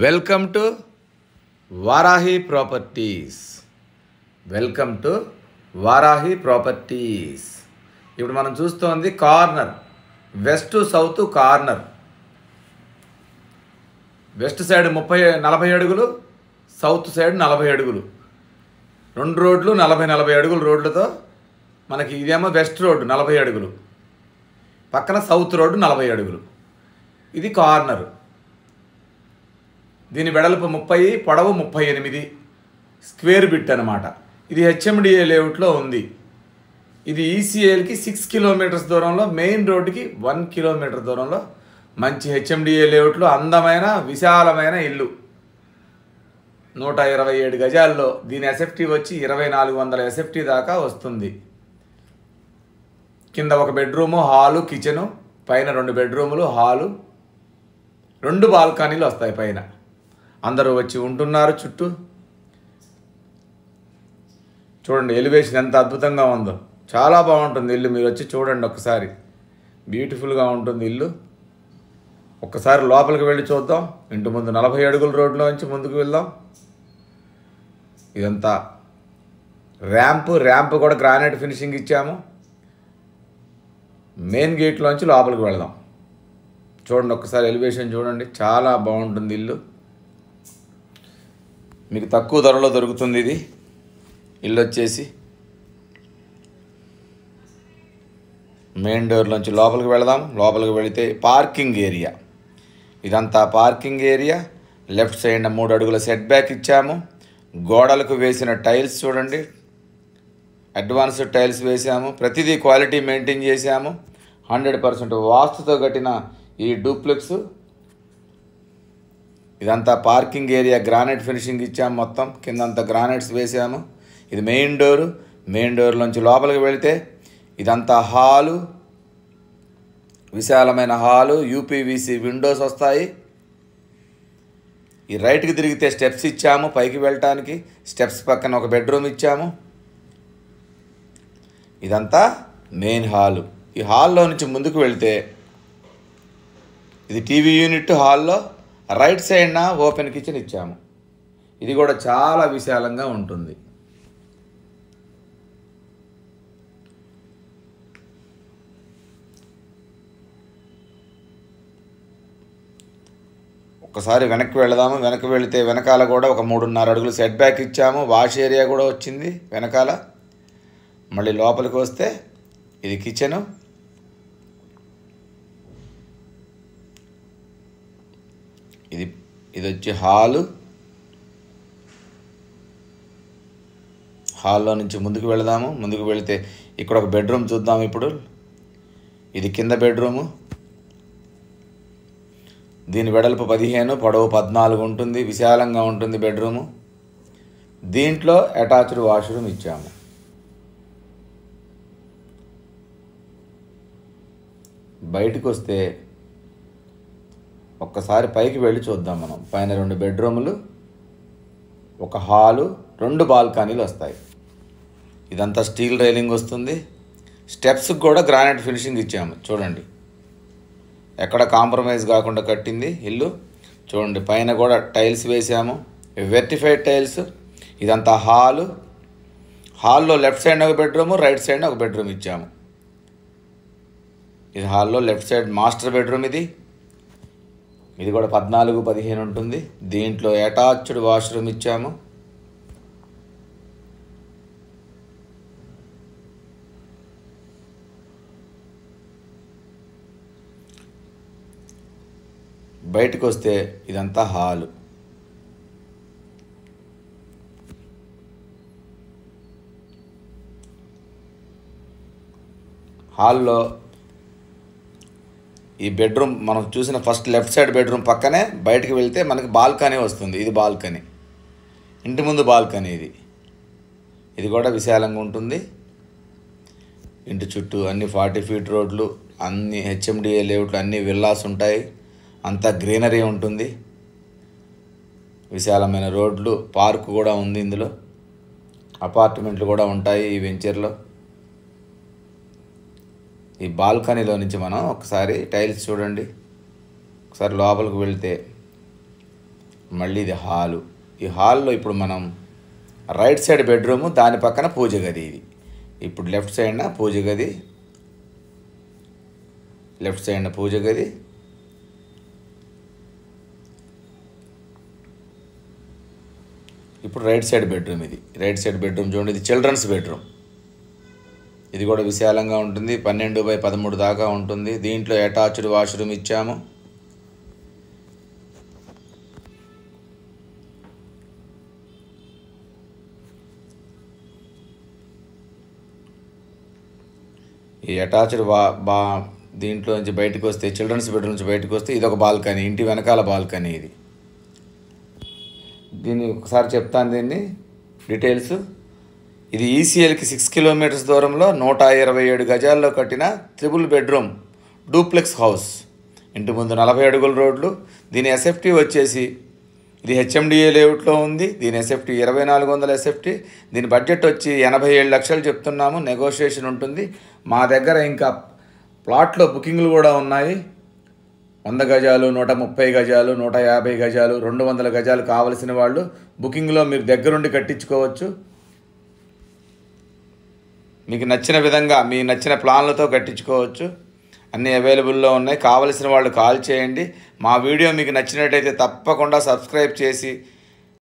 welcome to Varahi properties welcome to Varahi properties ఇప్పుడు మనం చూస్తోంది corner west south corner west side ముప్పై నలభై అడుగులు సౌత్ సైడ్ నలభై అడుగులు రెండు రోడ్లు నలభై నలభై అడుగులు రోడ్లతో మనకి ఇదేమో వెస్ట్ రోడ్డు నలభై అడుగులు పక్కన సౌత్ రోడ్డు నలభై అడుగులు ఇది కార్నర్ దీని వెడల్పు ముప్పై పొడవు ముప్పై ఎనిమిది స్క్వేర్ బిట్ అనమాట ఇది హెచ్ఎండిఏ లేఅవుట్లో ఉంది ఇది ఈసీఏల్కి సిక్స్ కిలోమీటర్స్ దూరంలో మెయిన్ రోడ్డుకి వన్ కిలోమీటర్ దూరంలో మంచి హెచ్ఎండిఏ లేఅవుట్లో అందమైన విశాలమైన ఇల్లు నూట ఇరవై ఏడు గజాల్లో దీని ఎస్ఎఫ్టీ వచ్చి ఇరవై నాలుగు వందల ఎస్ఎఫ్టీ దాకా వస్తుంది కింద ఒక బెడ్రూము హాలు కిచెను పైన రెండు బెడ్రూములు హాలు రెండు బాల్కనీలు వస్తాయి పైన అందరూ వచ్చి ఉంటున్నారు చుట్టూ చూడండి ఎలివేషన్ ఎంత అద్భుతంగా ఉందో చాలా బాగుంటుంది ఇల్లు మీరు వచ్చి చూడండి ఒకసారి బ్యూటిఫుల్గా ఉంటుంది ఇల్లు ఒక్కసారి లోపలికి వెళ్ళి చూద్దాం ఇంటి ముందు నలభై అడుగుల రోడ్లో నుంచి ముందుకు వెళ్దాం ఇదంతా ర్యాంప్ ర్యాంప్ కూడా గ్రానైట్ ఫినిషింగ్ ఇచ్చాము మెయిన్ గేట్లోంచి లోపలికి వెళదాం చూడండి ఒక్కసారి ఎలివేషన్ చూడండి చాలా బాగుంటుంది ఇల్లు మీకు తక్కువ ధరలో దొరుకుతుంది ఇది ఇల్లు వచ్చేసి మెయిన్ డోర్ నుంచి లోపలికి వెళదాం లోపలికి వెళితే పార్కింగ్ ఏరియా ఇదంతా పార్కింగ్ ఏరియా లెఫ్ట్ సైడ్ మూడు అడుగుల సెట్ బ్యాక్ ఇచ్చాము గోడలకు వేసిన టైల్స్ చూడండి అడ్వాన్స్ టైల్స్ వేసాము ప్రతిదీ క్వాలిటీ మెయింటైన్ చేశాము హండ్రెడ్ పర్సెంట్ వాస్తుతో కట్టిన ఈ డూప్లెక్స్ ఇదంతా పార్కింగ్ ఏరియా గ్రానైట్ ఫినిషింగ్ ఇచ్చాము మొత్తం కిందంతా గ్రానైట్స్ వేసాము ఇది మెయిన్ డోరు మెయిన్ డోర్ నుంచి లోపలికి వెళితే ఇదంతా హాలు విశాలమైన హాలు యూపీవీసీ విండోస్ వస్తాయి ఈ రైట్కి తిరిగితే స్టెప్స్ ఇచ్చాము పైకి వెళ్ళటానికి స్టెప్స్ పక్కన ఒక బెడ్రూమ్ ఇచ్చాము ఇదంతా మెయిన్ హాలు ఈ హాల్లో నుంచి ముందుకు వెళితే ఇది టీవీ యూనిట్ హాల్లో రైట్ సైడ్న ఓపెన్ కిచెన్ ఇచ్చాము ఇది కూడా చాలా విశాలంగా ఉంటుంది ఒకసారి వెనక్కి వెళదాము వెనక్కి వెళితే వెనకాల కూడా ఒక మూడున్నర అడుగులు సెట్ బ్యాక్ ఇచ్చాము వాష్ ఏరియా కూడా వచ్చింది వెనకాల మళ్ళీ లోపలికి వస్తే ఇది కిచెను ఇది ఇది వచ్చి హాలు హాల్లో నుంచి ముందుకు వెళదాము ముందుకు వెళితే ఇక్కడ ఒక బెడ్రూమ్ చూద్దాం ఇప్పుడు ఇది కింద బెడ్రూము దీని వెడల్పు పదిహేను పొడవు పద్నాలుగు ఉంటుంది విశాలంగా ఉంటుంది బెడ్రూము దీంట్లో అటాచ్డ్ వాష్రూమ్ ఇచ్చాము బయటకు వస్తే ఒక్కసారి పైకి వెళ్ళి చూద్దాం మనం పైన రెండు బెడ్రూములు ఒక హాలు రెండు బాల్కనీలు వస్తాయి ఇదంతా స్టీల్ రైలింగ్ వస్తుంది స్టెప్స్కి కూడా గ్రానైట్ ఫినిషింగ్ ఇచ్చాము చూడండి ఎక్కడ కాంప్రమైజ్ కాకుండా కట్టింది ఇల్లు చూడండి పైన కూడా టైల్స్ వేసాము వెర్టిఫైడ్ టైల్స్ ఇదంతా హాలు హాల్లో లెఫ్ట్ సైడ్ ఒక బెడ్రూమ్ రైట్ సైడ్ ఒక బెడ్రూమ్ ఇచ్చాము ఇది హాల్లో లెఫ్ట్ సైడ్ మాస్టర్ బెడ్రూమ్ ఇది ఇది కూడా పద్నాలుగు పదిహేను ఉంటుంది దీంట్లో అటాచ్డ్ వాష్రూమ్ ఇచ్చాము బయటకు వస్తే ఇదంతా హాలు హాల్లో ఈ బెడ్రూమ్ మనం చూసిన ఫస్ట్ లెఫ్ట్ సైడ్ బెడ్రూమ్ పక్కనే బయటకు వెళ్తే మనకి బాల్కనీ వస్తుంది ఇది బాల్కనీ ఇంటి ముందు బాల్కనీ ఇది ఇది కూడా విశాలంగా ఉంటుంది ఇంటి చుట్టూ అన్ని ఫార్టీ ఫీట్ రోడ్లు అన్ని హెచ్ఎండిఏ లేఅవుట్లు అన్ని విల్లాస్ ఉంటాయి అంతా గ్రీనరీ ఉంటుంది విశాలమైన రోడ్లు పార్కు కూడా ఉంది ఇందులో అపార్ట్మెంట్లు కూడా ఉంటాయి ఈ వెంచర్లో ఈ బాల్కనీలో నుంచి మనం ఒకసారి టైల్స్ చూడండి ఒకసారి లోపలికి వెళ్తే మళ్ళీ ఇది హాలు ఈ హాల్లో ఇప్పుడు మనం రైట్ సైడ్ బెడ్రూము దాని పక్కన పూజ గది ఇది ఇప్పుడు లెఫ్ట్ సైడ్న పూజ గది లెఫ్ట్ సైడ్న పూజ గది ఇప్పుడు రైట్ సైడ్ బెడ్రూమ్ ఇది రైట్ సైడ్ బెడ్రూమ్ చూడండి ఇది చిల్డ్రన్స్ బెడ్రూమ్ ఇది కూడా విశాలంగా ఉంటుంది పన్నెండు బై పదమూడు దాకా ఉంటుంది దీంట్లో అటాచ్డ్ వాష్రూమ్ ఇచ్చాము ఈ అటాచ్డ్ వా బా దీంట్లో నుంచి బయటకు వస్తే చిల్డ్రన్స్ బెడ్రూమ్ నుంచి బయటకు వస్తే ఇది ఒక బాల్కనీ ఇంటి వెనకాల బాల్కనీ ఇది దీన్ని ఒకసారి చెప్తాను దీన్ని డీటెయిల్స్ ఇది ఈసీఎల్కి సిక్స్ కిలోమీటర్స్ దూరంలో నూట ఇరవై ఏడు గజాల్లో కట్టిన త్రిబుల్ బెడ్రూమ్ డూప్లెక్స్ హౌస్ ఇంటి ముందు నలభై అడుగుల రోడ్లు దీని ఎస్ఎఫ్టీ వచ్చేసి ఇది హెచ్ఎండిఏ లేఅవుట్లో ఉంది దీని ఎస్ఎఫ్టీ ఇరవై నాలుగు వందల ఎస్ఎఫ్టీ దీని బడ్జెట్ వచ్చి ఎనభై ఏడు లక్షలు చెప్తున్నాము నెగోషియేషన్ ఉంటుంది మా దగ్గర ఇంకా ప్లాట్లో బుకింగ్లు కూడా ఉన్నాయి వంద గజాలు నూట ముప్పై గజాలు నూట యాభై గజాలు రెండు వందల గజాలు కావలసిన వాళ్ళు బుకింగ్లో మీరు దగ్గరుండి కట్టించుకోవచ్చు మీకు నచ్చిన విధంగా మీ నచ్చిన ప్లాన్లతో కట్టించుకోవచ్చు అన్నీ అవైలబుల్లో ఉన్నాయి కావలసిన వాళ్ళు కాల్ చేయండి మా వీడియో మీకు నచ్చినట్టయితే తప్పకుండా సబ్స్క్రైబ్ చేసి